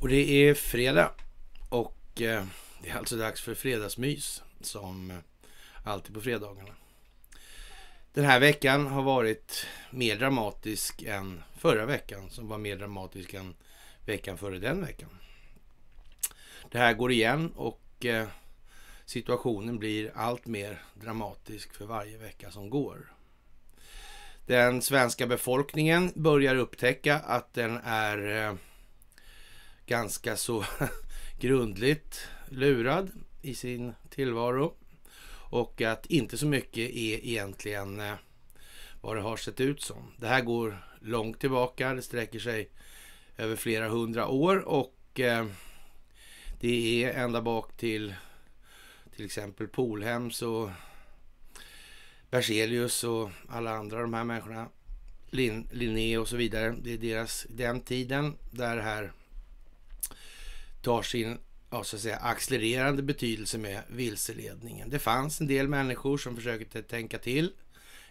Och det är fredag och eh, det är alltså dags för fredagsmys som eh, alltid på fredagarna. Den här veckan har varit mer dramatisk än förra veckan som var mer dramatisk än veckan före den veckan. Det här går igen och eh, situationen blir allt mer dramatisk för varje vecka som går. Den svenska befolkningen börjar upptäcka att den är ganska så grundligt lurad i sin tillvaro. Och att inte så mycket är egentligen eh, vad det har sett ut som. Det här går långt tillbaka, det sträcker sig över flera hundra år och eh, det är ända bak till till exempel Polhems och Berzelius och alla andra de här människorna. Linné och så vidare. Det är deras, den tiden där det här tar sin ja, så att säga, accelererande betydelse med vilseledningen. Det fanns en del människor som försökte tänka till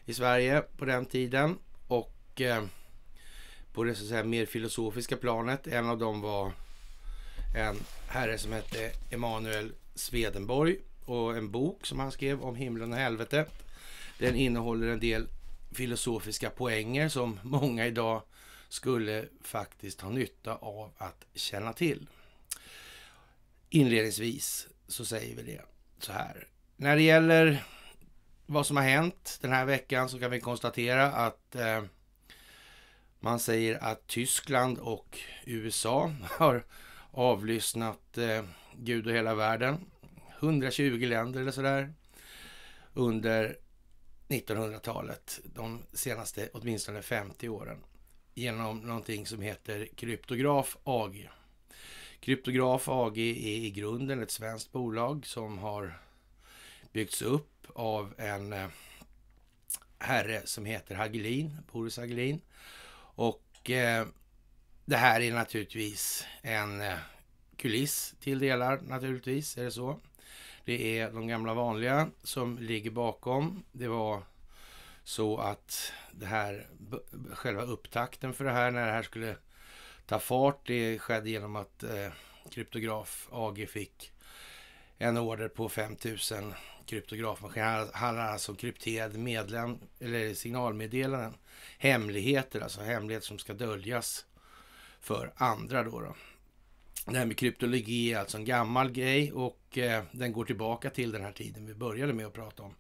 i Sverige på den tiden och eh, på det så att säga, mer filosofiska planet. En av dem var en herre som hette Emanuel Swedenborg och en bok som han skrev om himlen och helvetet. Den innehåller en del filosofiska poänger som många idag skulle faktiskt ha nytta av att känna till inledningsvis så säger vi det så här. När det gäller vad som har hänt den här veckan så kan vi konstatera att eh, man säger att Tyskland och USA har avlyssnat eh, Gud och hela världen. 120 länder eller sådär under 1900-talet, de senaste åtminstone 50 åren, genom någonting som heter kryptograf AG. Kryptograf AG är e i grunden ett svenskt bolag som har byggts upp av en eh, herre som heter Hagelin, Boris Hagelin. Och eh, det här är naturligtvis en eh, kuliss till delar, naturligtvis är det så. Det är de gamla vanliga som ligger bakom. Det var så att det här, själva upptakten för det här, när det här skulle ta fart. Det skedde genom att eh, kryptograf AG fick en order på 5000 kryptografmaskiner. Han är alltså krypterad medlem, eller signalmeddelanden. Hemligheter, alltså hemligheter som ska döljas för andra. Då, då. Det här med kryptologi är alltså en gammal grej och eh, den går tillbaka till den här tiden vi började med att prata om,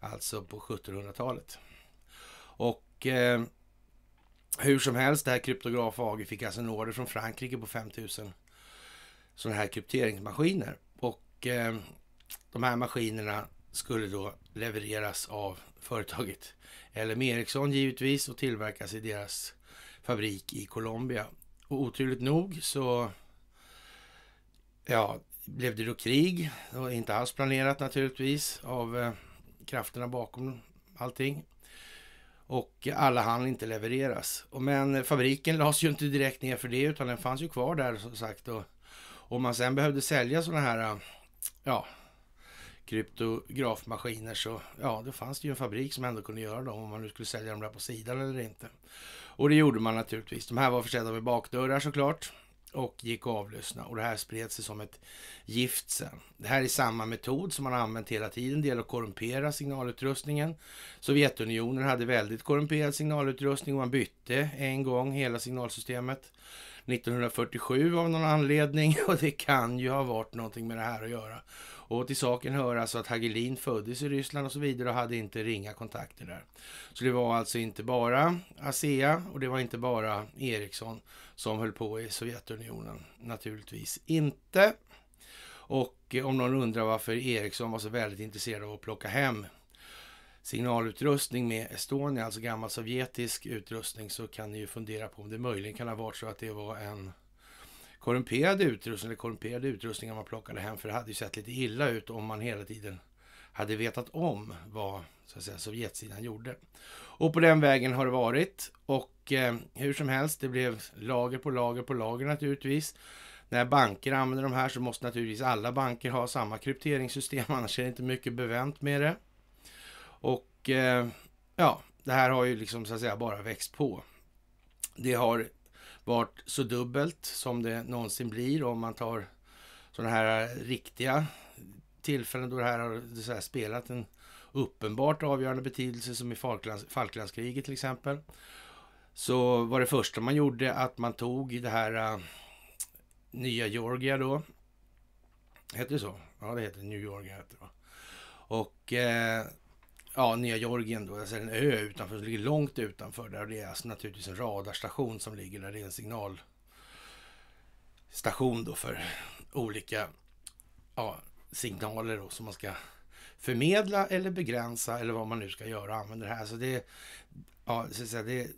alltså på 1700-talet. Och eh, hur som helst, det här kryptograf AG fick alltså en order från Frankrike på 5000 sådana här krypteringsmaskiner. Och eh, de här maskinerna skulle då levereras av företaget LM Ericsson givetvis och tillverkas i deras fabrik i Colombia. Och oturligt nog så ja, blev det då krig, det var inte alls planerat naturligtvis av eh, krafterna bakom allting och alla hann inte levereras. Men fabriken lades ju inte direkt ner för det utan den fanns ju kvar där som sagt. Och om man sen behövde sälja sådana här ja, kryptografmaskiner så ja, då fanns det ju en fabrik som ändå kunde göra dem om man nu skulle sälja dem där på sidan eller inte. Och det gjorde man naturligtvis. De här var försedda med bakdörrar såklart och gick avlyssna och det här spred sig som ett gift sen. Det här är samma metod som man använt hela tiden, det gäller att korrumpera signalutrustningen. Sovjetunionen hade väldigt korrumperad signalutrustning och man bytte en gång hela signalsystemet 1947 av någon anledning och det kan ju ha varit någonting med det här att göra. Och till saken hör alltså att Hagelin föddes i Ryssland och så vidare och hade inte ringa kontakter där. Så det var alltså inte bara ASEA och det var inte bara Ericsson som höll på i Sovjetunionen. Naturligtvis inte. Och om någon undrar varför Ericsson var så väldigt intresserad av att plocka hem signalutrustning med Estonia, alltså gammal sovjetisk utrustning, så kan ni ju fundera på om det möjligen kan ha varit så att det var en korrumperad utrustning eller korrumperade utrustningar man plockade hem. För det hade ju sett lite illa ut om man hela tiden hade vetat om vad så att säga, Sovjetsidan gjorde. Och på den vägen har det varit. Och eh, hur som helst, det blev lager på lager på lager naturligtvis. När banker använder de här så måste naturligtvis alla banker ha samma krypteringssystem, annars är det inte mycket bevänt med det. Och eh, ja, det här har ju liksom så att säga bara växt på. Det har varit så dubbelt som det någonsin blir om man tar sådana här riktiga tillfällen då det här har spelat en uppenbart avgörande betydelse som i Falklands, Falklandskriget till exempel. Så var det första man gjorde att man tog det här äh, nya Georgia då. Hette det så? Ja, det heter New Georgia. Heter det, Och eh, ja, Nya Georgien då, alltså en ö utanför, som ligger långt utanför där. det är alltså naturligtvis en radarstation som ligger där. Det är en signalstation då för olika ja, signaler då, som man ska förmedla eller begränsa eller vad man nu ska göra och använda det här. Så det, ja, så att säga, det är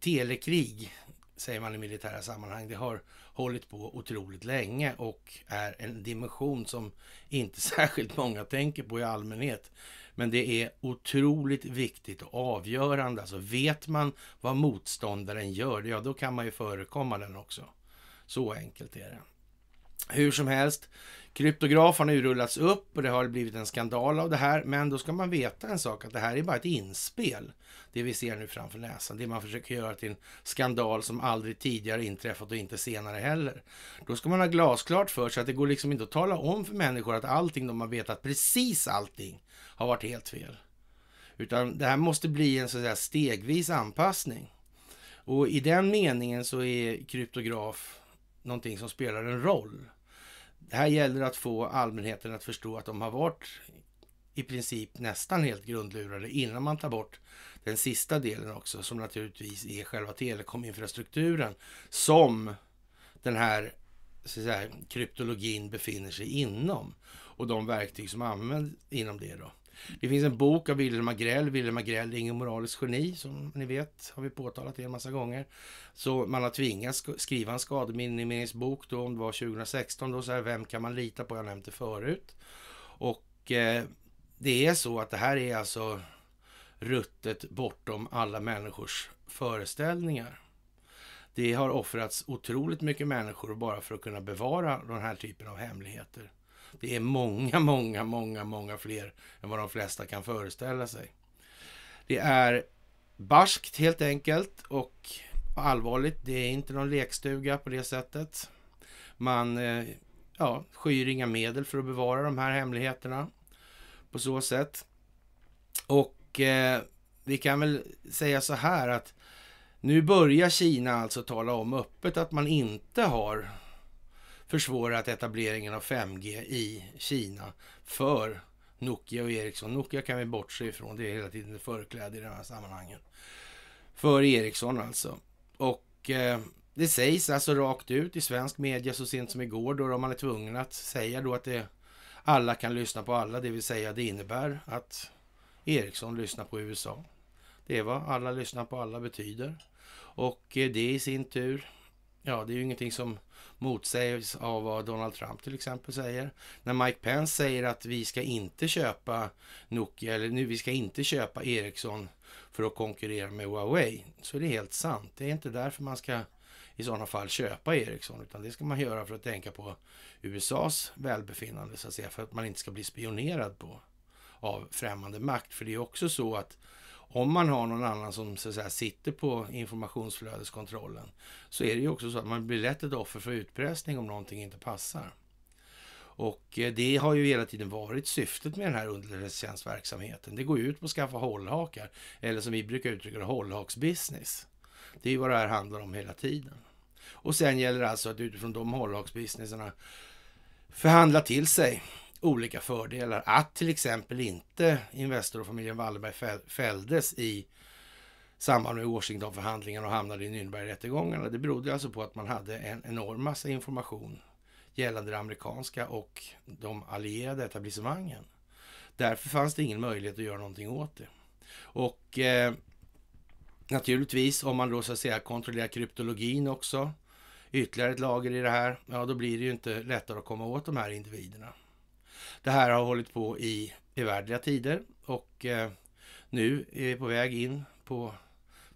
telekrig, säger man i militära sammanhang. Det har hållit på otroligt länge och är en dimension som inte särskilt många tänker på i allmänhet men det är otroligt viktigt och avgörande. Alltså vet man vad motståndaren gör, ja då kan man ju förekomma den också. Så enkelt är det. Hur som helst, kryptograf har nu rullats upp och det har blivit en skandal av det här. Men då ska man veta en sak, att det här är bara ett inspel. Det vi ser nu framför näsan, det man försöker göra till en skandal som aldrig tidigare inträffat och inte senare heller. Då ska man ha glasklart för sig att det går liksom inte att tala om för människor att allting de har vetat, precis allting, har varit helt fel. Utan det här måste bli en så säga stegvis anpassning. Och i den meningen så är kryptograf någonting som spelar en roll. Det här gäller att få allmänheten att förstå att de har varit i princip nästan helt grundlurade innan man tar bort den sista delen också som naturligtvis är själva telekominfrastrukturen som den här så säga, kryptologin befinner sig inom och de verktyg som används inom det. då. Det finns en bok av Wilhelm Agrell. Wilhelm Agrell är ingen moralisk geni, som ni vet, har vi påtalat det en massa gånger. Så man har tvingats skriva en skademinimeringsbok då, om det var 2016 då, så här, vem kan man lita på? Jag nämnde det förut. Och eh, det är så att det här är alltså ruttet bortom alla människors föreställningar. Det har offrats otroligt mycket människor bara för att kunna bevara den här typen av hemligheter. Det är många, många, många, många fler än vad de flesta kan föreställa sig. Det är barskt helt enkelt och allvarligt. Det är inte någon lekstuga på det sättet. Man eh, ja, skyr inga medel för att bevara de här hemligheterna på så sätt. Och eh, vi kan väl säga så här att nu börjar Kina alltså tala om öppet att man inte har försvårat etableringen av 5G i Kina för Nokia och Ericsson. Nokia kan vi bortse ifrån, det är hela tiden förkläde i de här sammanhangen. För Ericsson alltså. Och eh, det sägs alltså rakt ut i svensk media så sent som igår då man är tvungen att säga då att det, alla kan lyssna på alla, det vill säga det innebär att Ericsson lyssnar på USA. Det är vad alla lyssnar på alla betyder. Och eh, det i sin tur Ja, det är ju ingenting som motsägs av vad Donald Trump till exempel säger. När Mike Pence säger att vi ska inte köpa Nokia, eller nu vi ska inte köpa Ericsson för att konkurrera med Huawei, så är det helt sant. Det är inte därför man ska i sådana fall köpa Ericsson, utan det ska man göra för att tänka på USAs välbefinnande, så att säga, för att man inte ska bli spionerad på av främmande makt. För det är också så att om man har någon annan som så säga, sitter på informationsflödeskontrollen så är det ju också så att man blir lätt ett offer för utpressning om någonting inte passar. Och eh, det har ju hela tiden varit syftet med den här underrättelsetjänstverksamheten. Det går ut på att skaffa hållhakar, eller som vi brukar uttrycka det, hållhaksbusiness. Det är ju vad det här handlar om hela tiden. Och sen gäller det alltså att utifrån de hållhaksbusinesserna förhandla till sig olika fördelar. Att till exempel inte Investor och familjen Wallenberg fälldes i samband med Washingtonförhandlingarna och hamnade i Nürnbergrättegångarna. Det berodde alltså på att man hade en enorm massa information gällande det amerikanska och de allierade etablissemangen. Därför fanns det ingen möjlighet att göra någonting åt det. Och eh, naturligtvis, om man då så att säga kontrollerar kryptologin också, ytterligare ett lager i det här, ja då blir det ju inte lättare att komma åt de här individerna. Det här har hållit på i evärdliga tider och eh, nu är vi på väg in på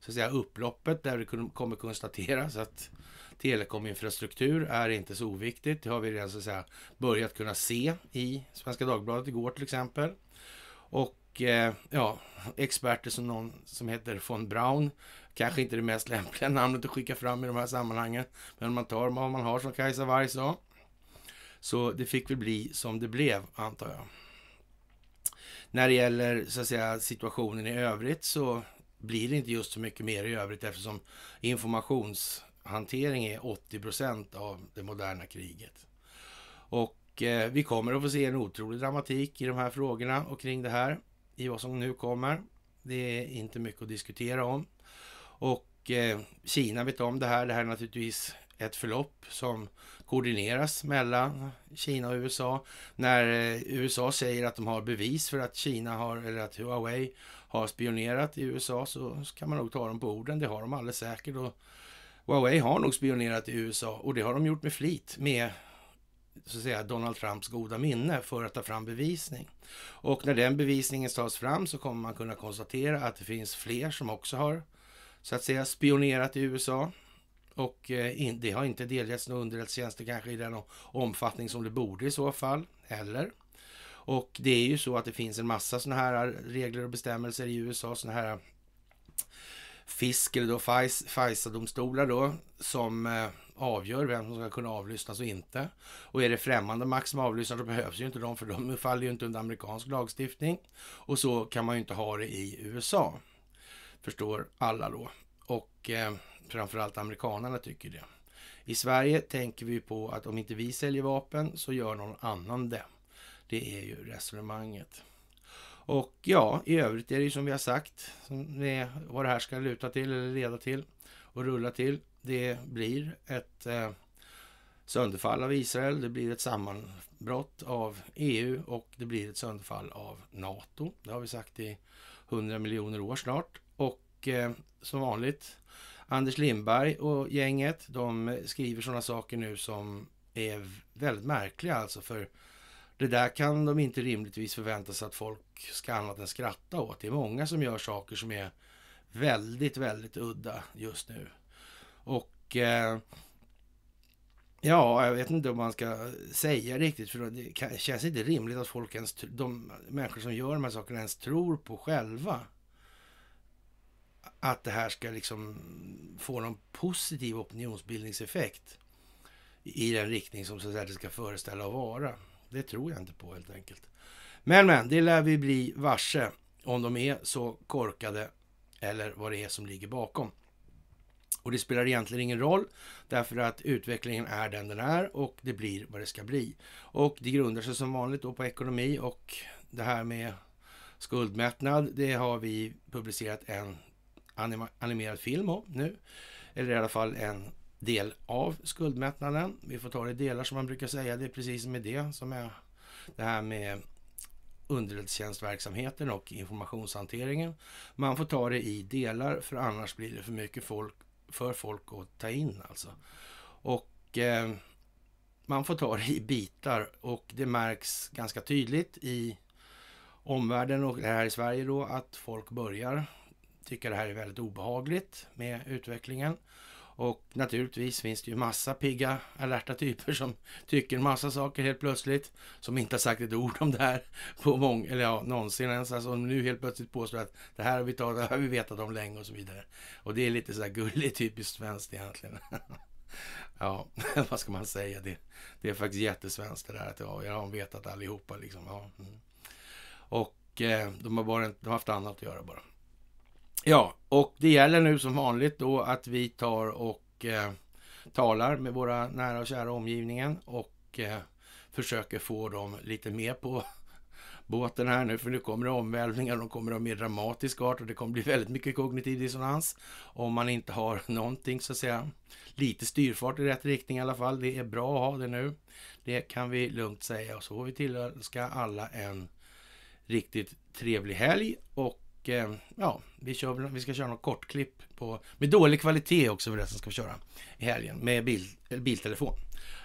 så att säga, upploppet där det kommer konstateras att telekominfrastruktur är inte så oviktigt. Det har vi redan så att säga, börjat kunna se i Svenska Dagbladet igår till exempel. Och eh, ja, experter som någon som heter von Braun, kanske inte det mest lämpliga namnet att skicka fram i de här sammanhangen, men man tar vad man har som Kajsa Warg sa. Så det fick väl bli som det blev, antar jag. När det gäller så att säga, situationen i övrigt så blir det inte just så mycket mer i övrigt eftersom informationshantering är 80 av det moderna kriget. Och eh, vi kommer att få se en otrolig dramatik i de här frågorna och kring det här i vad som nu kommer. Det är inte mycket att diskutera om. Och eh, Kina vet om det här. Det här är naturligtvis ett förlopp som koordineras mellan Kina och USA. När eh, USA säger att de har bevis för att Kina har, eller att Huawei har spionerat i USA så kan man nog ta dem på orden. Det har de alldeles säkert. Och Huawei har nog spionerat i USA och det har de gjort med flit med så att säga, Donald Trumps goda minne för att ta fram bevisning. Och när den bevisningen tas fram så kommer man kunna konstatera att det finns fler som också har så att säga spionerat i USA och eh, in, det har inte delgetts några underrättelsetjänster kanske i den omfattning som det borde i så fall heller. Och det är ju så att det finns en massa sådana här regler och bestämmelser i USA, sådana här FISK eller då FISA-domstolar då som eh, avgör vem som ska kunna avlyssnas och inte. Och är det främmande makt som avlyssnar då behövs ju inte de för de faller ju inte under amerikansk lagstiftning. Och så kan man ju inte ha det i USA. Förstår alla då. Och eh, framförallt amerikanerna tycker det. I Sverige tänker vi på att om inte vi säljer vapen så gör någon annan det. Det är ju resonemanget. Och ja, i övrigt är det ju som vi har sagt, som det, vad det här ska luta till eller leda till och rulla till. Det blir ett eh, sönderfall av Israel, det blir ett sammanbrott av EU och det blir ett sönderfall av NATO. Det har vi sagt i hundra miljoner år snart. Och och eh, som vanligt, Anders Lindberg och gänget, de skriver sådana saker nu som är väldigt märkliga alltså. För det där kan de inte rimligtvis förvänta sig att folk ska annat än skratta åt. Det är många som gör saker som är väldigt, väldigt udda just nu. Och eh, ja, jag vet inte om man ska säga riktigt, för det känns inte rimligt att folk ens, de människor som gör de här sakerna ens tror på själva att det här ska liksom få någon positiv opinionsbildningseffekt i den riktning som så att säga, det ska föreställa och vara. Det tror jag inte på helt enkelt. Men, men, det lär vi bli varse om de är så korkade eller vad det är som ligger bakom. Och det spelar egentligen ingen roll därför att utvecklingen är den den är och det blir vad det ska bli. Och det grundar sig som vanligt då på ekonomi och det här med skuldmättnad. Det har vi publicerat en anima, animerad film om nu. Eller i alla fall en del av skuldmättnaden. Vi får ta det i delar som man brukar säga. Det är precis med det som är det här med underrättelsetjänstverksamheten och informationshanteringen. Man får ta det i delar för annars blir det för mycket folk, för folk att ta in alltså. Och eh, man får ta det i bitar och det märks ganska tydligt i omvärlden och här i Sverige då att folk börjar tycka det här är väldigt obehagligt med utvecklingen. Och naturligtvis finns det ju massa pigga, alerta typer som tycker massa saker helt plötsligt, som inte har sagt ett ord om det här på många, eller ja, någonsin ens. Alltså nu helt plötsligt påstår att det här har vi, tagit, det har vi vetat om länge och så vidare. Och det är lite sådär gulligt typiskt svenskt egentligen. ja, vad ska man säga? Det, det är faktiskt jättesvenskt det där att ja, jag har vetat allihopa liksom. Ja. Mm. Och eh, de har bara de har haft annat att göra bara. Ja, och det gäller nu som vanligt då att vi tar och eh, talar med våra nära och kära omgivningen och eh, försöker få dem lite mer på båten här nu, för nu kommer det omvälvningar, de kommer av mer dramatisk art och det kommer bli väldigt mycket kognitiv dissonans om man inte har någonting så att säga. Lite styrfart i rätt riktning i alla fall. Det är bra att ha det nu. Det kan vi lugnt säga och så får vi tillönska alla en riktigt trevlig helg och och eh, ja, vi, kör, vi ska köra något kortklipp på, med dålig kvalitet också förresten ska vi köra i helgen med bil, biltelefon.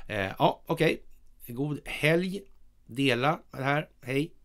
Eh, ja, okej. Okay. God helg. Dela det här. Hej.